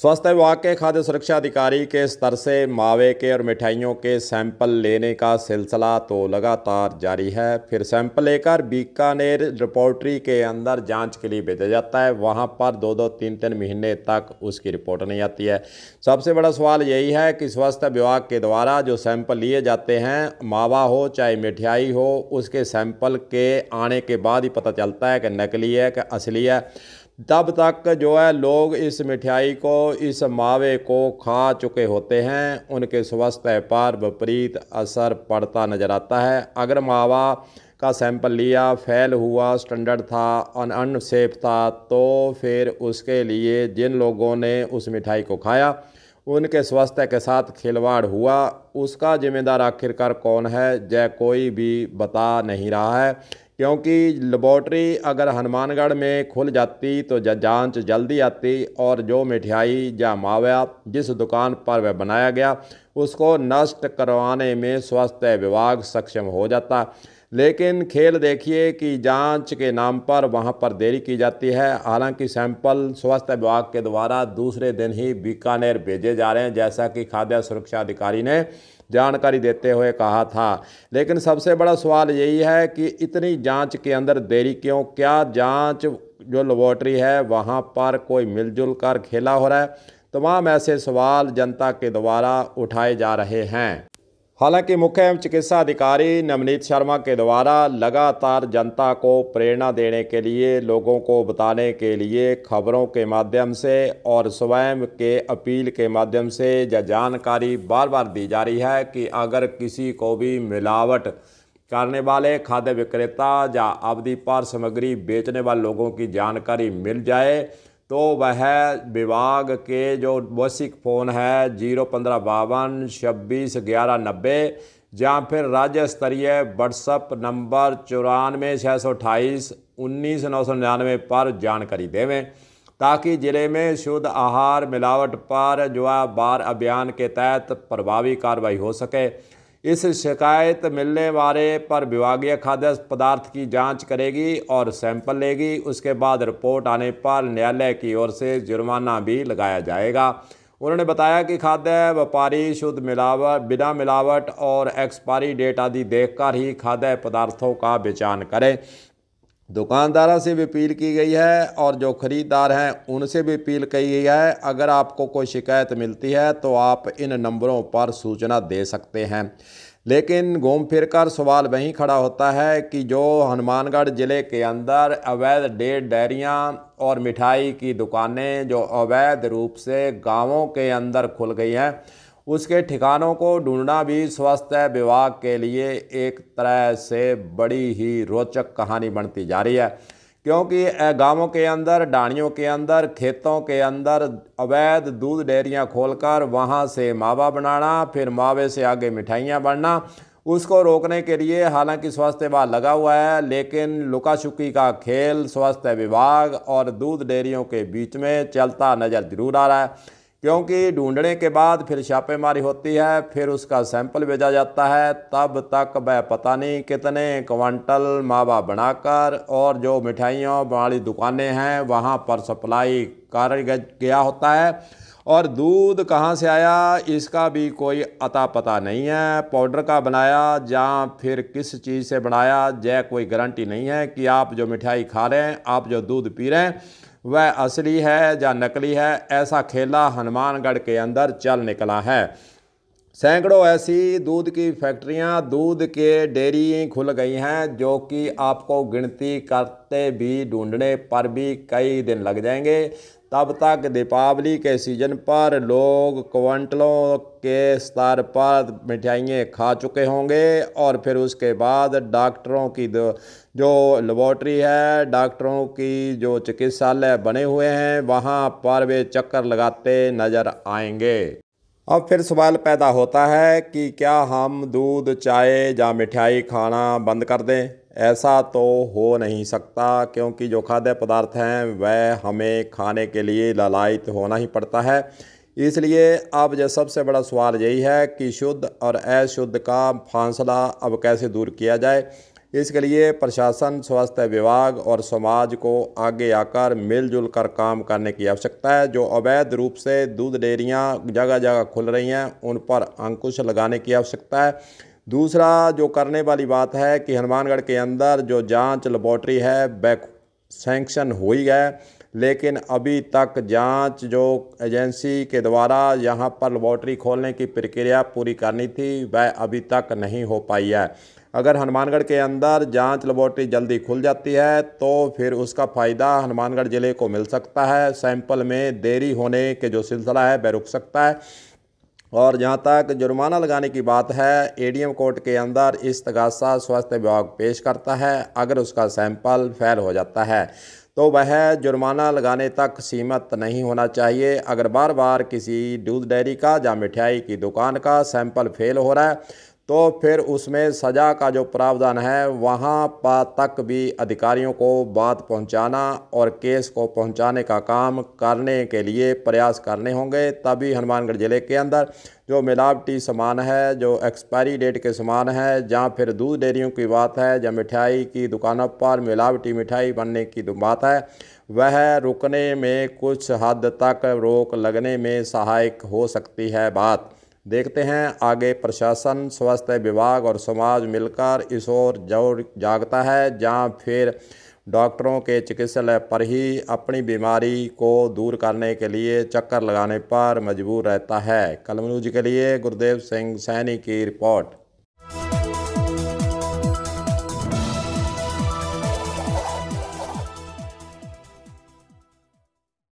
स्वास्थ्य विभाग के खाद्य सुरक्षा अधिकारी के स्तर से मावे के और मिठाइयों के सैंपल लेने का सिलसिला तो लगातार जारी है फिर सैंपल लेकर बीकानेर रिपोर्टरी के अंदर जांच के लिए भेजा जाता है वहां पर दो दो तीन तीन महीने तक उसकी रिपोर्ट नहीं आती है सबसे बड़ा सवाल यही है कि स्वास्थ्य विभाग के द्वारा जो सैंपल लिए जाते हैं मावा हो चाहे मिठाई हो उसके सैंपल के आने के बाद ही पता चलता है कि नकली है कि असली है तब तक जो है लोग इस मिठाई को इस मावे को खा चुके होते हैं उनके स्वास्थ्य पर विपरीत असर पड़ता नज़र आता है अगर मावा का सैंपल लिया फेल हुआ स्टैंडर्ड था अनसेफ था तो फिर उसके लिए जिन लोगों ने उस मिठाई को खाया उनके स्वास्थ्य के साथ खिलवाड़ हुआ उसका जिम्मेदार आखिरकार कौन है जय कोई भी बता नहीं रहा है क्योंकि लेबॉर्ट्री अगर हनुमानगढ़ में खुल जाती तो जांच जल्दी आती और जो मिठाई या मावा जिस दुकान पर वह बनाया गया उसको नष्ट करवाने में स्वास्थ्य विभाग सक्षम हो जाता लेकिन खेल देखिए कि जांच के नाम पर वहां पर देरी की जाती है हालांकि सैंपल स्वास्थ्य विभाग के द्वारा दूसरे दिन ही बीकानेर भेजे जा रहे हैं जैसा कि खाद्य सुरक्षा अधिकारी ने जानकारी देते हुए कहा था लेकिन सबसे बड़ा सवाल यही है कि इतनी जांच के अंदर देरी क्यों क्या जांच जो लेबॉर्ट्री है वहाँ पर कोई मिलजुल कर खेला हो रहा है तमाम ऐसे सवाल जनता के द्वारा उठाए जा रहे हैं हालांकि मुख्य एवं चिकित्सा अधिकारी नवनीत शर्मा के द्वारा लगातार जनता को प्रेरणा देने के लिए लोगों को बताने के लिए खबरों के माध्यम से और स्वयं के अपील के माध्यम से यह जानकारी बार बार दी जा रही है कि अगर किसी को भी मिलावट करने वाले खाद्य विक्रेता या आपदी पार सामग्री बेचने वाले लोगों की जानकारी मिल जाए तो वह विभाग के जो वसिक फ़ोन है जीरो पंद्रह बावन छब्बीस ग्यारह नब्बे या फिर राज्य स्तरीय व्हाट्सअप नंबर चौरानवे छः सौ अट्ठाईस उन्नीस नौ सौ निन्यानवे पर जानकारी देवें ताकि ज़िले में शुद्ध आहार मिलावट पर जो बार अभियान के तहत प्रभावी कार्रवाई हो सके इस शिकायत मिलने वाले पर विभागीय खाद्य पदार्थ की जांच करेगी और सैंपल लेगी उसके बाद रिपोर्ट आने पर न्यायालय की ओर से जुर्माना भी लगाया जाएगा उन्होंने बताया कि खाद्य व्यापारी शुद्ध मिलावट बिना मिलावट और एक्सपायरी डेट आदि देखकर ही खाद्य पदार्थों का बेचान करें दुकानदारों से भी अपील की गई है और जो ख़रीदार हैं उनसे भी अपील की गई है अगर आपको कोई शिकायत मिलती है तो आप इन नंबरों पर सूचना दे सकते हैं लेकिन घूम फिर कर सवाल वहीं खड़ा होता है कि जो हनुमानगढ़ ज़िले के अंदर अवैध डेढ़ डेयरियाँ और मिठाई की दुकानें जो अवैध रूप से गांवों के अंदर खुल गई हैं उसके ठिकानों को ढूंढना भी स्वास्थ्य विभाग के लिए एक तरह से बड़ी ही रोचक कहानी बनती जा रही है क्योंकि गांवों के अंदर डाणियों के अंदर खेतों के अंदर अवैध दूध डेयरियाँ खोलकर वहाँ से मावा बनाना फिर मावे से आगे मिठाइयाँ बनना उसको रोकने के लिए हालांकि स्वास्थ्य विभाग लगा हुआ है लेकिन लुकाछुपी का खेल स्वास्थ्य विभाग और दूध डेयरियों के बीच में चलता नज़र जरूर आ रहा है क्योंकि ढूंढने के बाद फिर छापेमारी होती है फिर उसका सैंपल भेजा जाता है तब तक वह पता नहीं कितने क्वांटल मावा बनाकर और जो मिठाइयों वाली दुकानें हैं वहाँ पर सप्लाई कर गया होता है और दूध कहाँ से आया इसका भी कोई अता पता नहीं है पाउडर का बनाया या फिर किस चीज़ से बनाया जय कोई गारंटी नहीं है कि आप जो मिठाई खा रहे हैं आप जो दूध पी रहे हैं वह असली है या नकली है ऐसा खेला हनुमानगढ़ के अंदर चल निकला है सैकड़ों ऐसी दूध की फैक्ट्रियां दूध के डेयरी खुल गई हैं जो कि आपको गिनती करते भी ढूंढने पर भी कई दिन लग जाएंगे तब तक दीपावली के सीजन पर लोग क्वंटलों के स्तर पर मिठाइयाँ खा चुके होंगे और फिर उसके बाद डॉक्टरों की जो लेबॉर्ट्री है डॉक्टरों की जो चिकित्सालय बने हुए हैं वहाँ पर वे चक्कर लगाते नज़र आएंगे अब फिर सवाल पैदा होता है कि क्या हम दूध चाय या मिठाई खाना बंद कर दें ऐसा तो हो नहीं सकता क्योंकि जो खाद्य पदार्थ हैं वह हमें खाने के लिए ललायित होना ही पड़ता है इसलिए अब जो सबसे बड़ा सवाल यही है कि शुद्ध और अशुद्ध का फासला अब कैसे दूर किया जाए इसके लिए प्रशासन स्वास्थ्य विभाग और समाज को आगे आकर मिलजुल कर काम करने की आवश्यकता है जो अवैध रूप से दूध डेयरियाँ जगह जगह खुल रही हैं उन पर अंकुश लगाने की आवश्यकता है दूसरा जो करने वाली बात है कि हनुमानगढ़ के अंदर जो जांच लेबॉर्ट्री है बैक सेंक्शन हुई है लेकिन अभी तक जांच जो एजेंसी के द्वारा यहाँ पर लेबॉर्ट्री खोलने की प्रक्रिया पूरी करनी थी वह अभी तक नहीं हो पाई है अगर हनुमानगढ़ के अंदर जांच लेबॉर्ट्री जल्दी खुल जाती है तो फिर उसका फ़ायदा हनुमानगढ़ ज़िले को मिल सकता है सैंपल में देरी होने के जो सिलसिला है वह रुक सकता है और जहाँ तक जुर्माना लगाने की बात है एडीएम कोर्ट के अंदर इस तगासा स्वास्थ्य विभाग पेश करता है अगर उसका सैंपल फेल हो जाता है तो वह जुर्माना लगाने तक सीमित नहीं होना चाहिए अगर बार बार किसी दूध डेयरी का या मिठाई की दुकान का सैंपल फेल हो रहा है तो फिर उसमें सज़ा का जो प्रावधान है वहाँ पा तक भी अधिकारियों को बात पहुँचाना और केस को पहुँचाने का काम करने के लिए प्रयास करने होंगे तभी हनुमानगढ़ ज़िले के अंदर जो मिलावटी सामान है जो एक्सपायरी डेट के सामान है जहाँ फिर दूध डेयरियों की बात है या मिठाई की दुकानों पर मिलावटी मिठाई बनने की बात है वह रुकने में कुछ हद तक रोक लगने में सहायक हो सकती है बात देखते हैं आगे प्रशासन स्वास्थ्य विभाग और समाज मिलकर इस ओर जोर जागता है जहाँ फिर डॉक्टरों के चिकित्सालय पर ही अपनी बीमारी को दूर करने के लिए चक्कर लगाने पर मजबूर रहता है कलमनूज के लिए गुरुदेव सिंह सैनी की रिपोर्ट